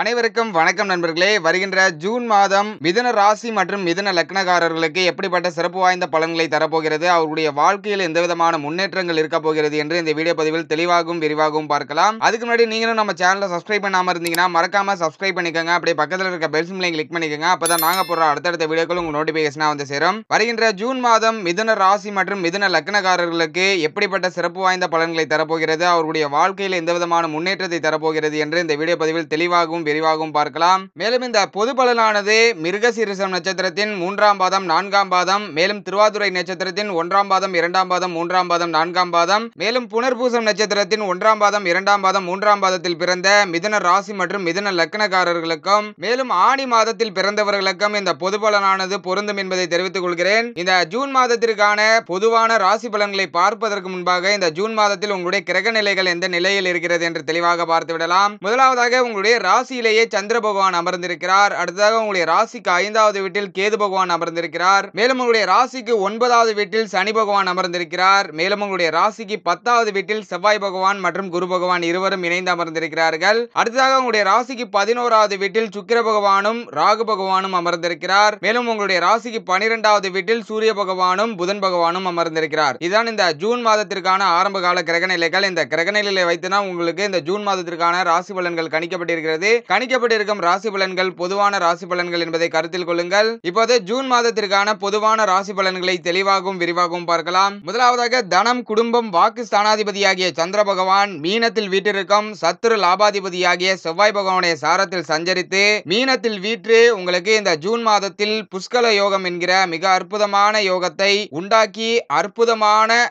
அனைவருக்கும் வணக்கம் நண்பர்களே வருகின்ற ஜூன் மாதம் மிதன ராசி மற்றும் மிதன லக்னகாரர்களுக்கு எப்படிப்பட்ட சிறப்பு வாய்ந்த பலன்களை தரப்போகிறது அவருடைய வாழ்க்கையில் எந்த விதமான முன்னேற்றங்கள் இருக்க போகிறது என்று இந்த வீடியோ பதிவில் தெளிவாகவும் விரிவாகவும் பார்க்கலாம் அதுக்கு முன்னாடி நீங்களும் நம்ம சேனலை சப்ஸ்கிரைப் பண்ணாமல் இருந்தீங்கன்னா மறக்காம சப்ஸ்கிரைப் பண்ணிக்கோங்க அப்படியே பக்கத்தில் இருக்க பெல் சிம்லையும் கிளிக் பண்ணிக்கோங்க அப்பதான் நாங்க போற அடுத்தடுத்த வீடியோக்கள் உங்க நோட்டிபிகேஷனா வந்து சேரும் வருகின்ற ஜூன் மாதம் மிதன ராசி மற்றும் மிதன லக்னகாரர்களுக்கு எப்படிப்பட்ட சிறப்பு வாய்ந்த பலன்களை தரப்போகிறது அவருடைய வாழ்க்கையில் எந்த விதமான முன்னேற்றத்தை தரப்போகிறது என்று இந்த வீடியோ பதிவில் தெளிவாகவும் விரிவாகவும் பார்க்கலாம் மேலும் இந்த பொது பலனானது மிருகசீரிசம் நட்சத்திரத்தின் மூன்றாம் பாதம் நான்காம் பாதம் மேலும் திருவாதுரை நட்சத்திரத்தின் ஒன்றாம் பாதம் இரண்டாம் பாதம் மூன்றாம் பாதம் நான்காம் பாதம் மேலும் புனர்பூசம் நட்சத்திரத்தின் ஒன்றாம் பாதம் இரண்டாம் பாதம் மூன்றாம் பாதத்தில் பிறந்த மிதன ராசி மற்றும் மிதன லக்னக்காரர்களுக்கும் மேலும் ஆணி மாதத்தில் பிறந்தவர்களுக்கும் இந்த பொது பலனானது பொருந்தும் என்பதை தெரிவித்துக் கொள்கிறேன் இந்த ஜூன் மாதத்திற்கான பொதுவான ராசி பலன்களை பார்ப்பதற்கு முன்பாக இந்த ஜூன் மாதத்தில் உங்களுடைய கிரக நிலைகள் எந்த நிலையில் இருக்கிறது என்று தெளிவாக பார்த்துவிடலாம் முதலாவதாக உங்களுடைய ராசி ராசியிலேயே சந்திர பகவான் அமர்ந்திருக்கிறார் அடுத்ததாக உங்களுடைய ராசிக்கு ஐந்தாவது வீட்டில் கேது பகவான் அமர்ந்திருக்கிறார் மேலும் உங்களுடைய ராசிக்கு ஒன்பதாவது வீட்டில் சனி பகவான் அமர்ந்திருக்கிறார் மேலும் உங்களுடைய ராசிக்கு பத்தாவது வீட்டில் செவ்வாய் பகவான் மற்றும் குரு பகவான் இருவரும் இணைந்து அமர்ந்திருக்கிறார்கள் அடுத்ததாக உங்களுடைய ராசிக்கு பதினோராவது வீட்டில் சுக்கிர பகவானும் ராகு பகவானும் அமர்ந்திருக்கிறார் மேலும் உங்களுடைய ராசிக்கு பனிரெண்டாவது வீட்டில் சூரிய பகவானும் புதன் பகவானும் அமர்ந்திருக்கிறார் இதான் இந்த ஜூன் மாதத்திற்கான ஆரம்ப கால கிரகநிலைகள் இந்த நிலையை வைத்துனா உங்களுக்கு இந்த ஜூன் மாதத்திற்கான ராசி பலன்கள் கணிக்கப்பட்டிருக்கிறது கணிக்கப்பட்டிருக்கும் ராசி பலன்கள் பொதுவான ராசி பலன்கள் என்பதை கருத்தில் கொள்ளுங்கள் இப்போது ஜூன் மாதத்திற்கான பொதுவான ராசி பலன்களை தெளிவாகவும் விரிவாகவும் பார்க்கலாம் முதலாவதாக தனம் குடும்பம் வாக்கு ஸ்தானாதிபதியாகிய சந்திர பகவான் மீனத்தில் வீட்டிற்கும் சத்துரு லாபாதிபதியாகிய செவ்வாய் பகவானுடைய சாரத்தில் சஞ்சரித்து மீனத்தில் வீற்று உங்களுக்கு இந்த ஜூன் மாதத்தில் புஷ்கல யோகம் என்கிற மிக அற்புதமான யோகத்தை உண்டாக்கி அற்புதமான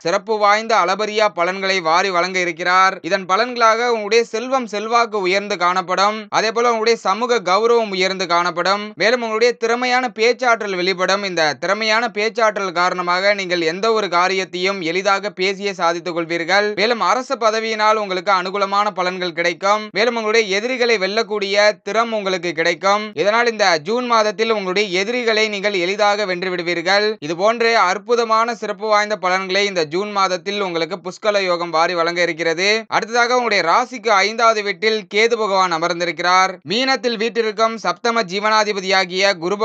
சிறப்பு வாய்ந்த அளபரியா பலன்களை வாரி வழங்க இருக்கிறார் இதன் பலன்களாக உங்களுடைய செல்வம் செல்வாக்கு உயர்ந்து காணப்படும் அதே போல உங்களுடைய சமூக கௌரவம் உயர்ந்து காணப்படும் மேலும் உங்களுடைய திறமையான பேச்சாற்றல் வெளிப்படும் இந்த திறமையான பேச்சாற்றல் காரணமாக நீங்கள் எந்த ஒரு காரியத்தையும் எளிதாக பேசிய சாதித்துக் கொள்வீர்கள் மேலும் அரசு பதவியினால் உங்களுக்கு அனுகூலமான பலன்கள் கிடைக்கும் மேலும் உங்களுடைய எதிரிகளை வெல்லக்கூடிய திறம் உங்களுக்கு கிடைக்கும் இதனால் இந்த ஜூன் மாதத்தில் உங்களுடைய எதிரிகளை நீங்கள் எளிதாக வென்று விடுவீர்கள் இது போன்ற அற்புதமான சிறப்பு வாய்ந்த பலன்களை இந்த ஜூன் மாதத்தில் உங்களுக்கு புஷ்கல யோகம் வாரி வழங்க இருக்கிறது அடுத்ததாக உங்களுடைய ராசிக்கு ஐந்தாவது வீட்டில் கேது பகவான் அமர்ந்திருக்கிறார் வருகிறார் மீனத்தில் வீட்டிற்கும் சப்தம ஜீவனாதிபதியாகிய குரு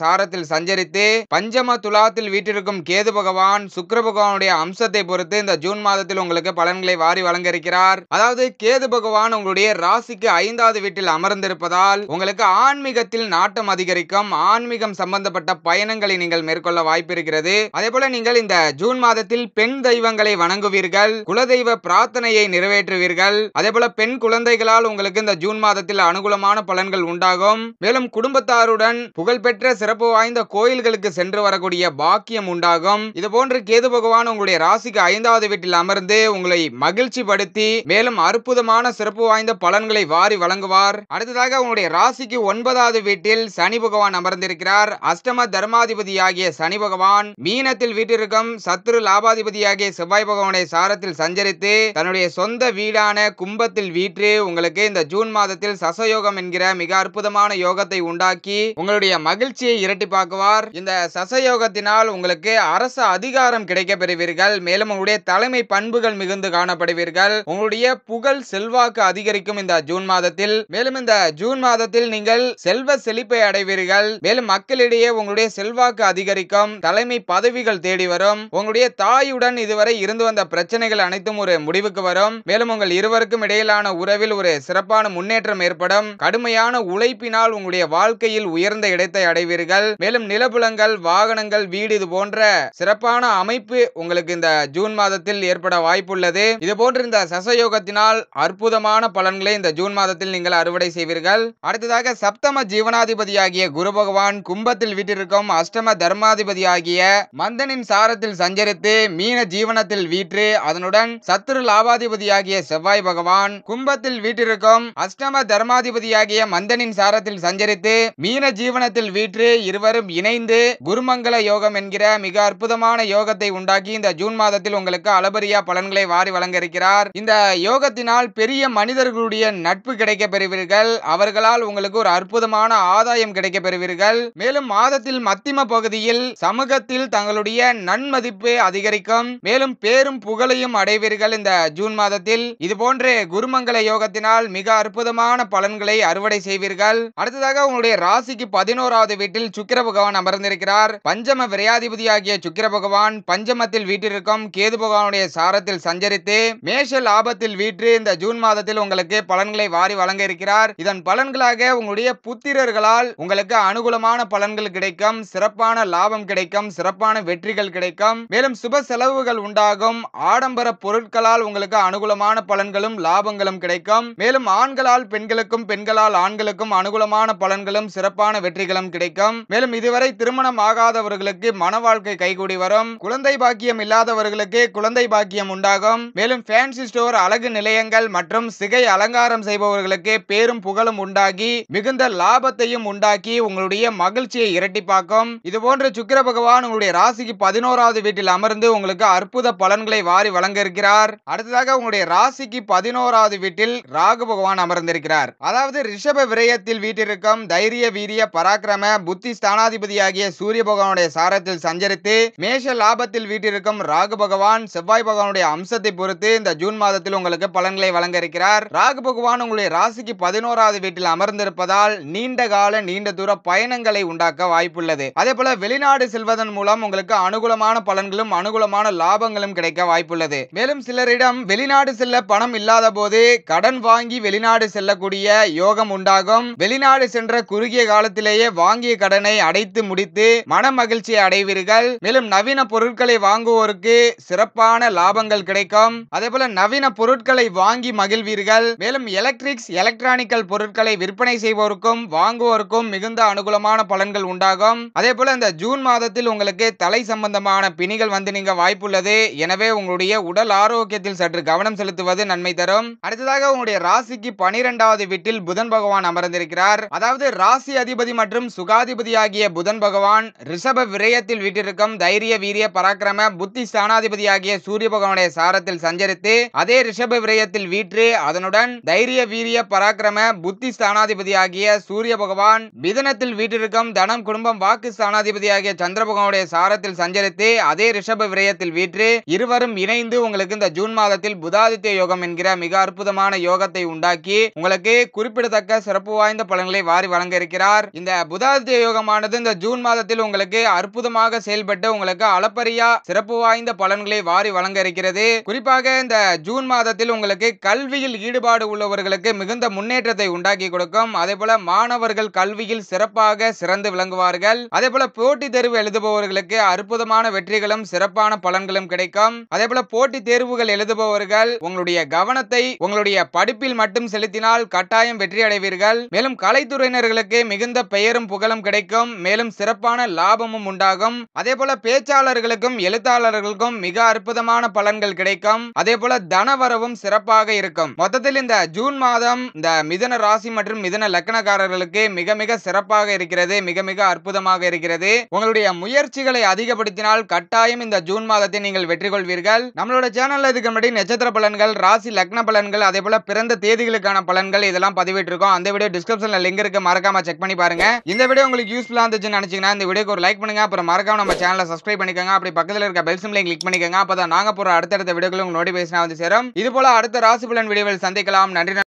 சாரத்தில் சஞ்சரித்து பஞ்சம துலாத்தில் வீட்டிற்கும் கேது பகவான் சுக்கர பகவானுடைய அம்சத்தை பொறுத்து இந்த ஜூன் மாதத்தில் உங்களுக்கு பலன்களை வாரி வழங்க இருக்கிறார் அதாவது கேது பகவான் உங்களுடைய ராசிக்கு ஐந்தாவது வீட்டில் அமர்ந்திருப்பதால் உங்களுக்கு ஆன்மீகத்தில் நாட்டம் அதிகரிக்கும் ஆன்மீகம் சம்பந்தப்பட்ட பயணங்களை நீங்கள் மேற்கொள்ள வாய்ப்பு இருக்கிறது அதே போல நீங்கள் இந்த ஜூன் மாதத்தில் பெண் தெய்வங்களை வணங்குவீர்கள் குலதெய்வ பிரார்த்தனையை நிறைவேற்றுவீர்கள் அதே போல பெண் குழந்தைகளால் உங்களுக்கு இந்த ஜூன் மாதத்தில் அனுகூலமான பலன்கள் உண்டாகும் மேலும் குடும்பத்தாருடன் புகழ்பெற்ற சிறப்பு வாய்ந்த கோயில்களுக்கு சென்று வரக்கூடிய பாக்கியம் உண்டாகும் இது போன்று கேது பகவான் உங்களுடைய ராசிக்கு ஐந்தாவது வீட்டில் அமர்ந்து உங்களை மகிழ்ச்சி படுத்தி மேலும் அற்புதமான சிறப்பு வாய்ந்த பலன்களை வாரி வழங்குவார் அடுத்ததாக உங்களுடைய ராசிக்கு ஒன்பதாவது வீட்டில் சனி பகவான் அமர்ந்திருக்கிறார் அஷ்டம தர்மாதிபதியாகிய சனி பகவான் மீனத்தில் வீட்டிற்கும் சத்ரு லாபாதிபதியாகிய செவ்வாய் பகவானுடைய சாரத்தில் சஞ்சரித்து தன்னுடைய சொந்த வீடான கும்பத்தில் வீற்று உங்களுக்கு இந்த ஜூன் மாதத்தில் சசயோகம் என்கிற மிக அற்புதமான யோகத்தை உண்டாக்கி உங்களுடைய மகிழ்ச்சியை இரட்டிப்பாக்குவார் இந்த சசயோகத்தினால் உங்களுக்கு அரச அதிகாரம் கிடைக்க பெறுவீர்கள் மேலும் உங்களுடைய தலைமை பண்புகள் மிகுந்து காணப்படுவீர்கள் உங்களுடைய புகழ் செல்வாக்கு அதிகரிக்கும் இந்த ஜூன் மாதத்தில் மேலும் இந்த ஜூன் மாதத்தில் நீங்கள் செல்வ செழிப்பை அடைவீர்கள் மேலும் மக்களிடையே உங்களுடைய செல்வாக்கு அதிகரிக்கும் தலைமை பதவிகள் தேடி வரும் உங்களுடைய தாயுடன் இதுவரை இருந்து வந்த பிரச்சனைகள் அனைத்தும் ஒரு முடிவுக்கு வரும் மேலும் உங்கள் இருவருக்கும் இடையிலான உறவில் ஒரு சிறப்பான முன்னேற்றம் ஏற்படும் படம் கடுமையான உழைப்பினால் உங்களுடைய வாழ்க்கையில் உயர்ந்த இடத்தை அடைவீர்கள் மேலும் நிலப்புலங்கள் வாகனங்கள் வீடு இது போன்ற சிறப்பான அமைப்பு உங்களுக்கு இந்த ஜூன் மாதத்தில் ஏற்பட வாய்ப்புள்ளது இது போன்ற இந்த சசயோகத்தினால் அற்புதமான பலன்களை இந்த ஜூன் மாதத்தில் நீங்கள் அறுவடை செய்வீர்கள் அடுத்ததாக சப்தம ஜீவனாதிபதியாகிய குரு பகவான் கும்பத்தில் வீட்டிற்கும் அஷ்டம தர்மாதிபதியாகிய மந்தனின் சாரத்தில் சஞ்சரித்து மீன ஜீவனத்தில் வீற்று அதனுடன் சத்துரு லாபாதிபதியாகிய செவ்வாய் பகவான் கும்பத்தில் வீட்டிற்கும் அஷ்டம தர்ம கர்மாதிபதியாகிய மந்தனின் சாரத்தில் சஞ்சரித்து மீன ஜீவனத்தில் வீற்று இருவரும் இணைந்து குருமங்கல யோகம் என்கிற மிக அற்புதமான யோகத்தை உண்டாக்கி இந்த ஜூன் மாதத்தில் உங்களுக்கு அளபரியா பலன்களை வாரி வழங்க இருக்கிறார் இந்த யோகத்தினால் பெரிய மனிதர்களுடைய நட்பு கிடைக்க பெறுவீர்கள் அவர்களால் உங்களுக்கு ஒரு அற்புதமான ஆதாயம் கிடைக்க பெறுவீர்கள் மேலும் மாதத்தில் மத்திம பகுதியில் சமூகத்தில் தங்களுடைய நன்மதிப்பு அதிகரிக்கும் மேலும் பேரும் புகழையும் அடைவீர்கள் இந்த ஜூன் மாதத்தில் இது போன்ற குருமங்கல யோகத்தினால் மிக அற்புதமான பல பலன்களை அறுவடை செய்வீர்கள் அடுத்ததாக உங்களுடைய ராசிக்கு பதினோராவது வீட்டில் சுக்கிர பகவான் அமர்ந்திருக்கிறார் பஞ்சம விரையாதிபதி ஆகிய சுக்கிர பகவான் பஞ்சமத்தில் வீட்டிற்கும் கேது பகவானுடைய சாரத்தில் சஞ்சரித்து மேஷ லாபத்தில் வீற்று இந்த ஜூன் மாதத்தில் உங்களுக்கு பலன்களை வாரி வழங்க இருக்கிறார் இதன் பலன்களாக உங்களுடைய புத்திரர்களால் உங்களுக்கு அனுகூலமான பலன்கள் கிடைக்கும் சிறப்பான லாபம் கிடைக்கும் சிறப்பான வெற்றிகள் கிடைக்கும் மேலும் சுப செலவுகள் உண்டாகும் ஆடம்பர பொருட்களால் உங்களுக்கு அனுகூலமான பலன்களும் லாபங்களும் கிடைக்கும் மேலும் ஆண்களால் பெண்களுக்கு ஆண்களுக்கும் பெண்களால் ஆண்களுக்கும் அனுகூலமான பலன்களும் சிறப்பான வெற்றிகளும் கிடைக்கும் மேலும் இதுவரை திருமணம் ஆகாதவர்களுக்கு மன வாழ்க்கை கைகூடி வரும் குழந்தை பாக்கியம் இல்லாதவர்களுக்கு குழந்தை பாக்கியம் உண்டாகும் மேலும் ஃபேன்சி ஸ்டோர் அழகு நிலையங்கள் மற்றும் சிகை அலங்காரம் செய்பவர்களுக்கு பேரும் புகழும் உண்டாகி மிகுந்த லாபத்தையும் உண்டாக்கி உங்களுடைய மகிழ்ச்சியை இரட்டிப்பாக்கும் இதுபோன்ற சுக்கிர பகவான் உங்களுடைய ராசிக்கு பதினோராவது வீட்டில் அமர்ந்து உங்களுக்கு அற்புத பலன்களை வாரி வழங்க இருக்கிறார் அடுத்ததாக உங்களுடைய ராசிக்கு பதினோராவது வீட்டில் ராகு பகவான் அமர்ந்திருக்கிறார் அதாவது ரிஷப விரயத்தில் வீட்டிற்கும் தைரிய வீரிய பராக்கிரம புத்தி ஸ்தானாதிபதியாகிய சூரிய பகவானுடைய சாரத்தில் சஞ்சரித்து மேஷ லாபத்தில் வீட்டிற்கும் ராகு பகவான் செவ்வாய் பகவானுடைய அம்சத்தை பொறுத்து இந்த ஜூன் மாதத்தில் உங்களுக்கு பலன்களை வழங்க இருக்கிறார் ராகு பகவான் உங்களுடைய ராசிக்கு பதினோராவது வீட்டில் அமர்ந்திருப்பதால் நீண்ட கால நீண்ட தூர பயணங்களை உண்டாக்க வாய்ப்புள்ளது அதே போல வெளிநாடு செல்வதன் மூலம் உங்களுக்கு அனுகூலமான பலன்களும் அனுகூலமான லாபங்களும் கிடைக்க வாய்ப்புள்ளது மேலும் சிலரிடம் வெளிநாடு செல்ல பணம் இல்லாத போது கடன் வாங்கி வெளிநாடு செல்லக்கூடிய செய்ய யோகம் உண்டாகும் வெளிநாடு சென்ற குறுகிய காலத்திலேயே வாங்கிய கடனை அடைத்து முடித்து மன மகிழ்ச்சியை அடைவீர்கள் மேலும் நவீன பொருட்களை வாங்குவோருக்கு சிறப்பான லாபங்கள் கிடைக்கும் அதே போல நவீன பொருட்களை வாங்கி மகிழ்வீர்கள் மேலும் எலக்ட்ரிக்ஸ் எலக்ட்ரானிக்கல் பொருட்களை விற்பனை செய்வோருக்கும் வாங்குவோருக்கும் மிகுந்த அனுகூலமான பலன்கள் உண்டாகும் அதே போல இந்த ஜூன் மாதத்தில் உங்களுக்கு தலை சம்பந்தமான பிணிகள் வந்து நீங்க வாய்ப்புள்ளது எனவே உங்களுடைய உடல் ஆரோக்கியத்தில் சற்று கவனம் செலுத்துவது நன்மை தரும் அடுத்ததாக உங்களுடைய ராசிக்கு பனிரெண்டாவது வீட்டில் புதன் பகவான் அமர்ந்திருக்கிறார் அதாவது ராசி அதிபதி மற்றும் சுகாதிபதி ஆகிய புதன் பகவான் ரிஷப விரயத்தில் வீட்டிற்கும் தைரிய வீரிய பராக்கிரம புத்தி ஸ்தானாதிபதி ஆகிய சூரிய பகவானுடைய சாரத்தில் சஞ்சரித்து அதே ரிஷப விரயத்தில் வீற்று அதனுடன் தைரிய வீரிய பராக்கிரம புத்தி ஸ்தானாதிபதி ஆகிய சூரிய பகவான் மிதனத்தில் வீட்டிற்கும் தனம் குடும்பம் வாக்கு ஸ்தானாதிபதி ஆகிய சந்திர பகவானுடைய சாரத்தில் சஞ்சரித்து அதே ரிஷப விரயத்தில் வீற்று இருவரும் இணைந்து உங்களுக்கு இந்த ஜூன் மாதத்தில் புதாதித்ய யோகம் என்கிற மிக அற்புதமான யோகத்தை உண்டாக்கி உங்களுக்கு குறிப்பிடத்தக்க சிறப்பு வாய்ந்த பலன்களை வாரி வழங்க இருக்கிறார் இந்த புதாதித்ய யோகமானது இந்த ஜூன் மாதத்தில் உங்களுக்கு அற்புதமாக செயல்பட்டு உங்களுக்கு அளப்பரியா சிறப்பு வாய்ந்த பலன்களை வாரி வழங்க இருக்கிறது குறிப்பாக இந்த ஜூன் மாதத்தில் உங்களுக்கு கல்வியில் ஈடுபாடு உள்ளவர்களுக்கு மிகுந்த முன்னேற்றத்தை உண்டாக்கி கொடுக்கும் அதே போல மாணவர்கள் கல்வியில் சிறப்பாக சிறந்து விளங்குவார்கள் அதே போல போட்டி தேர்வு எழுதுபவர்களுக்கு அற்புதமான வெற்றிகளும் சிறப்பான பலன்களும் கிடைக்கும் அதே போல போட்டி தேர்வுகள் எழுதுபவர்கள் உங்களுடைய கவனத்தை உங்களுடைய படிப்பில் மட்டும் செலுத்தினால் கட்டாய கட்டாயம் வெற்றி அடைவீர்கள் மேலும் கலைத்துறையினர்களுக்கு மிகுந்த பெயரும் புகழும் கிடைக்கும் மேலும் சிறப்பான லாபமும் உண்டாகும் அதே போல பேச்சாளர்களுக்கும் எழுத்தாளர்களுக்கும் மிக அற்புதமான பலன்கள் கிடைக்கும் அதே போல தனவரவும் சிறப்பாக இருக்கும் மொத்தத்தில் இந்த ஜூன் மாதம் இந்த மிதன ராசி மற்றும் மிதன லக்னக்காரர்களுக்கு மிக மிக சிறப்பாக இருக்கிறது மிக மிக அற்புதமாக இருக்கிறது உங்களுடைய முயற்சிகளை அதிகப்படுத்தினால் கட்டாயம் இந்த ஜூன் மாதத்தை நீங்கள் வெற்றி கொள்வீர்கள் நம்மளோட சேனல் இதுக்கு முன்னாடி நட்சத்திர பலன்கள் ராசி லக்ன பலன்கள் அதே போல பிறந்த தேதிகளுக்கான பலன்கள் இதெல்லாம் எல்லாம் பதிவிட்டிருக்கோம் அந்த வீடியோ டிஸ்கிரிப்ஷன்ல லிங்க் இருக்கு மறக்காம செக் பண்ணி பாருங்க இந்த வீடியோ உங்களுக்கு யூஸ்ஃபுல்லா இருந்துச்சுன்னு நினைச்சீங்கன்னா இந்த வீடியோக்கு ஒரு லைக் பண்ணுங்க அப்புறம் மறக்காம நம்ம சேனலை சப்ஸ்கிரைப் பண்ணிக்கோங்க அப்படி பக்கத்தில் இருக்க பெல் சிம்லையும் கிளிக் பண்ணிக்கோங்க அப்பதான் நாங்க போற அடுத்தடுத்த வீடியோக்கள் உங்களுக்கு வந்து சேரும் இது போல அடுத்த ராசி பலன் வீடியோவில் சந்திக்கலாம் நன்றி